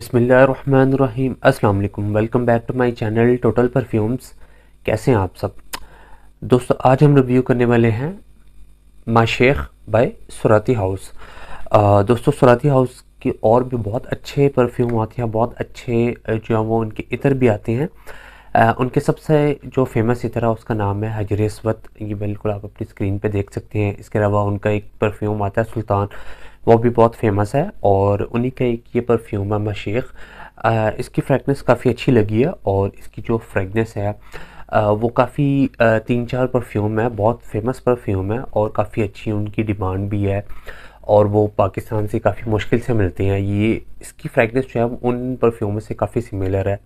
बसमीम अस्सलाम welcome back to my channel total perfumes कैसे हैं आप सब दोस्तों आज हम रिव्यू करने वाले हैं शेख बाई सुराती हाउस दोस्तों सुराती हाउस के और भी बहुत अच्छे परफ्यूम आते हैं बहुत अच्छे जो है वो उनके इतर भी आते हैं आ, उनके सबसे जो फेमस इतर है उसका नाम है हजर ये बिल्कुल आप अपनी स्क्रीन पर देख सकते हैं इसके अलावा उनका एक परफ्यूम आता है सुल्तान वो भी बहुत फेमस है और उन्हीं का एक ये परफ्यूम है मशेख इसकी फ्रैगनेस काफ़ी अच्छी लगी है और इसकी जो फ्रेगनेस है आ, वो काफ़ी तीन चार परफ्यूम है बहुत फेमस परफ्यूम है और काफ़ी अच्छी उनकी डिमांड भी है और वो पाकिस्तान से काफ़ी मुश्किल से मिलते हैं ये इसकी फ्रैगनेस जो है उन परफ्यूम से काफ़ी सिमिलर है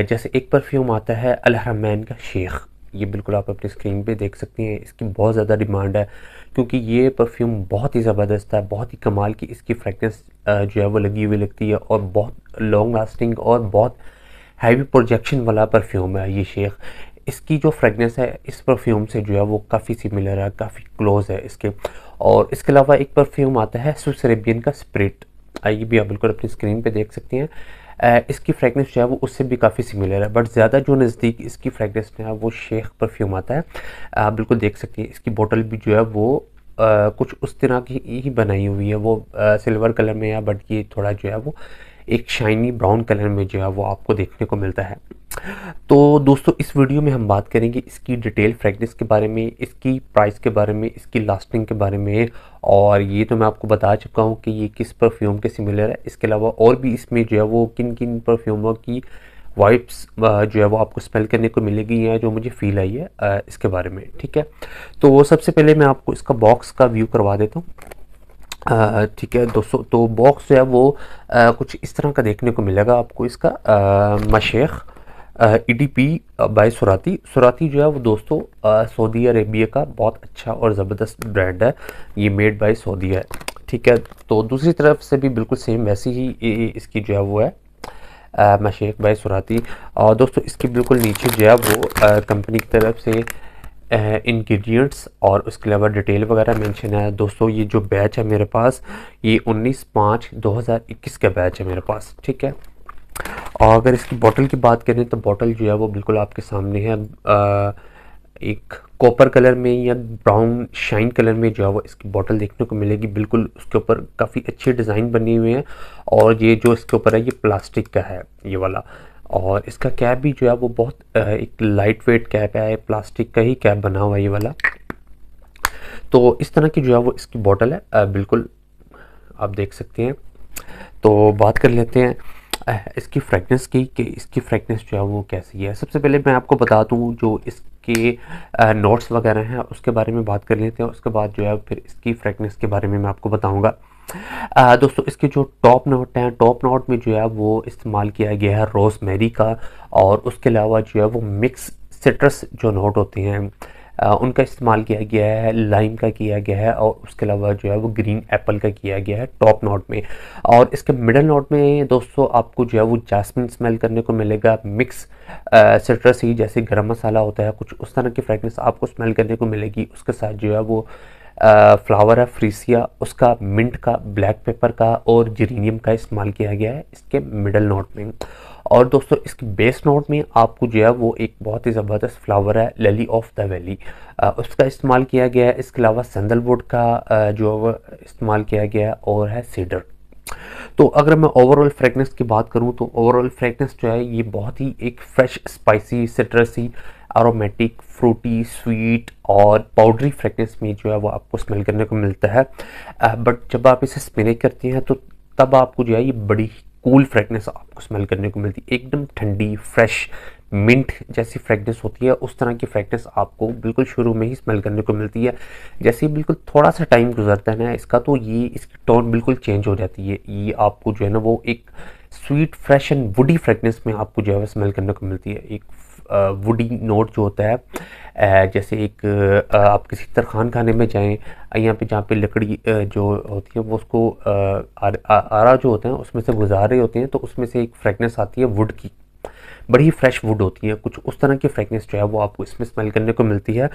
आ, जैसे एक परफ्यूम आता है अलहरमैन का शेख ये बिल्कुल आप अपनी स्क्रीन पे देख सकती हैं इसकी बहुत ज़्यादा डिमांड है क्योंकि ये परफ्यूम बहुत ही ज़बरदस्त है बहुत ही कमाल की इसकी फ्रेगनेंस जो है वो लगी हुई लगती है और बहुत लॉन्ग लास्टिंग और बहुत हैवी प्रोजेक्शन वाला परफ्यूम है ये शेख इसकी जो फ्रेगनेंस है इस परफ्यूम से जो है वो काफ़ी सिमिलर है काफ़ी क्लोज है इसके और इसके अलावा एक परफ्यूम आता है सुसरेबियन का स्प्रिट आइए भी आप बिल्कुल अपनी स्क्रीन पे देख सकती हैं इसकी फ्रेगनेंस जो है वो उससे भी काफ़ी सिमिलर है बट ज़्यादा जो नज़दीक इसकी फ्रेगनेंस है वो शेख परफ्यूम आता है आप बिल्कुल देख सकते हैं इसकी बोतल भी जो है वो आ, कुछ उस तरह की ही बनाई हुई है वो आ, सिल्वर कलर में या बट ये थोड़ा जो है वो एक शाइनी ब्राउन कलर में जो है वो आपको देखने को मिलता है तो दोस्तों इस वीडियो में हम बात करेंगे इसकी डिटेल फ्रेगनेस के बारे में इसकी प्राइस के बारे में इसकी लास्टिंग के बारे में और ये तो मैं आपको बता चुका हूँ कि ये किस परफ्यूम के सिमिलर है इसके अलावा और भी इसमें जो है वो किन किन परफ्यूमों की वाइप्स जो है वो आपको स्मेल करने को मिलेगी या जो मुझे फील आई है इसके बारे में ठीक है तो सबसे पहले मैं आपको इसका बॉक्स का व्यू करवा देता हूँ ठीक है दोस्तों तो बॉक्स जो है वो आ, कुछ इस तरह का देखने को मिलेगा आपको इसका Mashaikh E D P by Surrati Surrati जो है वो दोस्तों सऊदी अरेबिया का बहुत अच्छा और ज़बरदस्त ब्रांड है ये मेड बाय सऊदी है ठीक है तो दूसरी तरफ से भी बिल्कुल सेम वैसी ही इसकी जो है वो है मशेक बाय सुराती और दोस्तों इसके बिल्कुल नीचे जो है वो कंपनी की तरफ से इंग्रेडिएंट्स और उसके अलावा डिटेल वगैरह मेंशन है दोस्तों ये जो बैच है मेरे पास ये 19 पाँच 2021 का बैच है मेरे पास ठीक है और अगर इसकी बॉटल की बात करें तो बॉटल जो है वो बिल्कुल आपके सामने है आ, एक कॉपर कलर में या ब्राउन शाइन कलर में जो है वो इसकी बॉटल देखने को मिलेगी बिल्कुल उसके ऊपर काफ़ी अच्छे डिज़ाइन बने हुए हैं और ये जो इसके ऊपर है ये प्लास्टिक का है ये वाला और इसका कैप भी जो है वो बहुत एक लाइट वेट कैप है प्लास्टिक का ही कैप बना हुआ ये वाला तो इस तरह की जो है वो इसकी बॉटल है बिल्कुल आप देख सकते हैं तो बात कर लेते हैं इसकी फ्रेगनेंस की कि इसकी फ्रेगनेंस जो है वो कैसी है सबसे पहले मैं आपको बता दूँ जो इसके नोट्स वगैरह हैं उसके बारे में बात कर लेते हैं उसके बाद जो है फिर इसकी फ्रेगनेंस के बारे में मैं आपको बताऊँगा दोस्तों इसके जो टॉप नोट हैं टॉप नोट में जो है वो इस्तेमाल किया गया है मेरी का और उसके अलावा जो है वो मिक्स सिट्रस जो नोट होते हैं उनका इस्तेमाल किया गया है लाइम का किया गया है और उसके अलावा जो है वो ग्रीन एप्पल का किया गया है टॉप नोट में और इसके मिडल नोट में दोस्तों आपको जो है वो जैस्मिन स्मेल करने को मिलेगा मिक्स सिट्रस ही जैसे गर्म मसाला होता है कुछ उस तरह की फ्रेगनेंस आपको स्मेल करने को मिलेगी उसके साथ जो है वो फ्लावर है फ्रीसिया उसका मिंट का ब्लैक पेपर का और जीरीनियम का इस्तेमाल किया गया है इसके मिडल नोट में और दोस्तों इसके बेस नोट में आपको जो है वो एक बहुत ही ज़बरदस्त फ्लावर है लली ऑफ द वैली उसका इस्तेमाल किया गया है इसके अलावा सैंडलवुड का जो इस्तेमाल किया गया है और है सीडर तो अगर मैं ओवरऑल फ्रेगनेंस की बात करूं तो ओवरऑल फ्रेगनेंस जो है ये बहुत ही एक fresh spicy citrusy aromatic fruity sweet और पाउडरी फ्रेगनेंस में जो है वो आपको स्मेल करने को मिलता है बट जब आप इसे स्प्रे करते हैं तो तब आपको जो है ये बड़ी कूल फ्रेगनेस आपको स्मेल करने को मिलती है एकदम ठंडी फ्रेश मिंट जैसी फ्रेगनेस होती है उस तरह की फ्रेगनेस आपको बिल्कुल शुरू में ही स्मेल करने को मिलती है जैसे ही बिल्कुल थोड़ा सा टाइम गुजरता है ना इसका तो ये इसकी टोन बिल्कुल चेंज हो जाती है ये आपको जो है ना वो एक sweet fresh and woody fragrance में आपको जो है स्मेल करने को मिलती है एक वुडी नोट जो होता है जैसे एक आप किसी तरखान खाने में जाएं यहाँ पे जहाँ पे लकड़ी जो होती है वो उसको आरा जो होता है उसमें से गुजार रहे होते हैं तो उसमें से एक फ्रेगनेस आती है वुड की बड़ी ही फ्रेश वुड होती है कुछ उस तरह की फ्रेगनेस जो है वो आपको इसमें स्मेल करने को मिलती है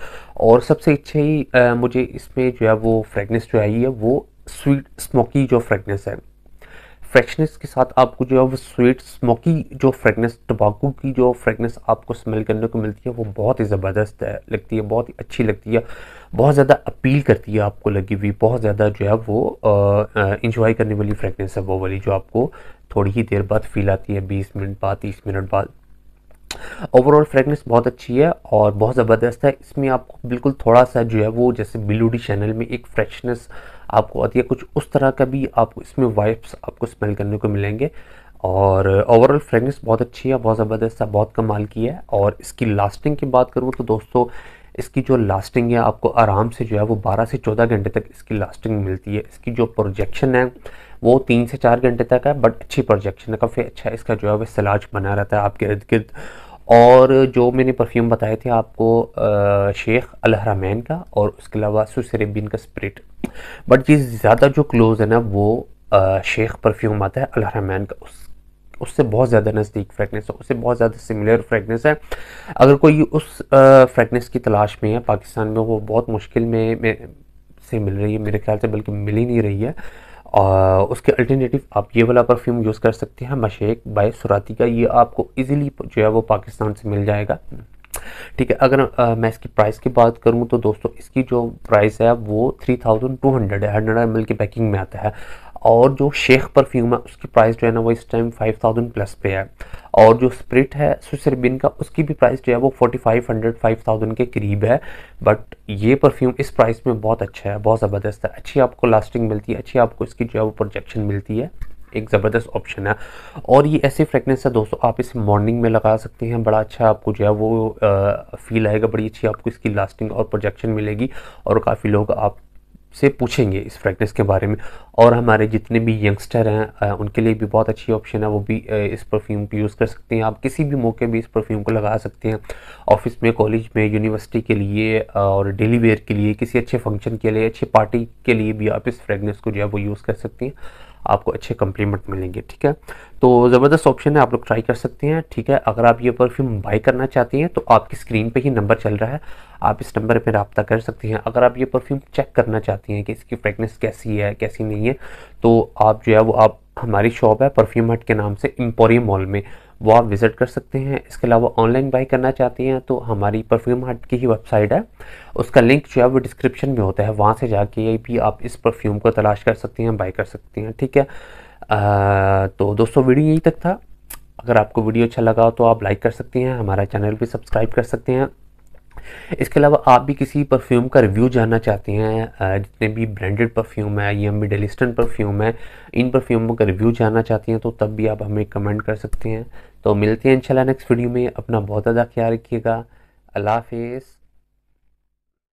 और सबसे अच्छी मुझे इसमें जो है वो फ्रेगनेस जो आई है वो स्वीट स्मोकी जो फ्रेगनेंस है फ्रेशनेस के साथ आपको जो है वो स्वीट स्मोकी जो फ्रेगनेस टबाकू की जो फ्रेगनेस आपको स्मेल करने को मिलती है वो बहुत ही ज़बरदस्त है लगती है बहुत ही अच्छी लगती है बहुत ज़्यादा अपील करती है आपको लगी हुई बहुत ज़्यादा जो है वो इंजॉय करने वाली फ्रेगनेस है वो वाली जो आपको थोड़ी ही देर बाद फील आती है बीस मिनट बाद तीस मिनट बाद ओवरऑल फ्रेगनेस बहुत अच्छी है और बहुत ज़बरदस्त है इसमें आपको बिल्कुल थोड़ा सा जो है वो जैसे बिलूडी चैनल में एक फ्रेशनेस आपको आती है कुछ उस तरह का भी आपको इसमें वाइप्स आपको स्मेल करने को मिलेंगे और ओवरऑल uh, फ्रेगनेंस बहुत अच्छी है बहुत ज़बरदस्त है बहुत कमाल की है और इसकी लास्टिंग की बात करूँ तो दोस्तों इसकी जो लास्टिंग है आपको आराम से जो है वो 12 से 14 घंटे तक इसकी लास्टिंग मिलती है इसकी जो प्रोजेक्शन है वो तीन से चार घंटे तक है बट अच्छी प्रोजेक्शन है काफ़ी अच्छा इसका जो है वह सलाज बना रहता है आपके इर्द गिर्द और जो मैंने परफ्यूम बताए थे आपको शेख अलहरामैन का और उसके अलावा सुसरेबिन का स्प्रिट बट ये ज़्यादा जो क्लोज है ना वो आ, शेख परफ्यूम आता है अलहरामैन का उस उससे बहुत ज़्यादा नज़दीक फ्रेगनेस है उससे बहुत ज़्यादा सिमिलर फ्रेगनेस है अगर कोई उस फ्रेगनेस की तलाश में है पाकिस्तान में वो बहुत मुश्किल में, में से मिल रही है मेरे ख्याल से बल्कि मिल ही नहीं रही है और उसके अल्टरनेटिव आप ये वाला परफ्यूम यूज़ कर सकते हैं मशेक बाय सुराती का ये आपको इजीली जो है वो पाकिस्तान से मिल जाएगा ठीक है अगर आ, मैं इसकी प्राइस की बात करूँ तो दोस्तों इसकी जो प्राइस है वो थ्री थाउजेंड टू हंड्रेड है हंड्रेड एम एल की पैकिंग में आता है और जो शेख परफ्यूम है उसकी प्राइस जो है ना वो इस टाइम फाइव थाउजेंड प्लस पे है और जो स्प्रिट है सुसरबिन का उसकी भी प्राइस जो है वो forty five hundred five thousand के करीब है बट ये परफ्यूम इस प्राइस में बहुत अच्छा है बहुत ज़बरदस्त है अच्छी आपको लास्टिंग मिलती है अच्छी आपको इसकी जो है वो प्रोजेक्शन मिलती है एक ज़बरदस्त ऑप्शन है और ये ऐसी फ्रेगनेंस है दोस्तों आप इसे मॉर्निंग में लगा सकते हैं बड़ा अच्छा आपको जो है वो आ, फील आएगा बड़ी अच्छी आपको इसकी लास्टिंग और प्रोजेक्शन मिलेगी और काफ़ी लोग आप से पूछेंगे इस प्रैक्टिस के बारे में और हमारे जितने भी यंगस्टर हैं उनके लिए भी बहुत अच्छी ऑप्शन है वो भी इस परफ्यूम को यूज़ कर सकते हैं आप किसी भी मौके भी इस परफ्यूम को लगा सकते हैं ऑफिस में कॉलेज में यूनिवर्सिटी के लिए और डेली वेयर के लिए किसी अच्छे फंक्शन के लिए अच्छी पार्टी के लिए भी आप इस फ्रेगनेंस को जो है वो यूज़ कर सकते हैं आपको अच्छे कम्प्लीमेंट मिलेंगे ठीक है तो ज़बरदस्त ऑप्शन है आप लोग ट्राई कर सकते हैं ठीक है अगर आप ये परफ्यूम बाई करना चाहती हैं तो आपकी स्क्रीन पे ही नंबर चल रहा है आप इस नंबर पर रबता कर सकते हैं अगर आप ये परफ्यूम चेक करना चाहती हैं कि इसकी फ्रेगनेंस कैसी है कैसी नहीं है तो आप जो है वो आप हमारी शॉप है परफ्यूम हट के नाम से एम्पोरियम मॉल में वो आप विज़िट कर सकते हैं इसके अलावा ऑनलाइन बाई करना चाहती हैं तो हमारी परफ्यूम हार्ट की ही वेबसाइट है उसका लिंक जो है वो डिस्क्रिप्शन में होता है वहाँ से जाके भी आप इस परफ्यूम को तलाश कर सकती हैं बाई कर सकती हैं ठीक है आ, तो दोस्तों वीडियो यहीं तक था अगर आपको वीडियो अच्छा लगा हो तो आप लाइक कर सकती हैं हमारा चैनल भी सब्सक्राइब कर सकते हैं इसके अलावा आप भी किसी परफ्यूम का रिव्यू जानना चाहते हैं जितने भी ब्रांडेड परफ्यूम है या मिडल ईस्टर्न परफ्यूम है इन परफ्यूमों का रिव्यू जानना चाहती हैं तो तब भी आप हमें कमेंट कर सकते हैं तो मिलते हैं इंशाल्लाह नेक्स्ट वीडियो में अपना बहुत ज़्यादा ख्याल रखिएगा अल्लाह हाफिज़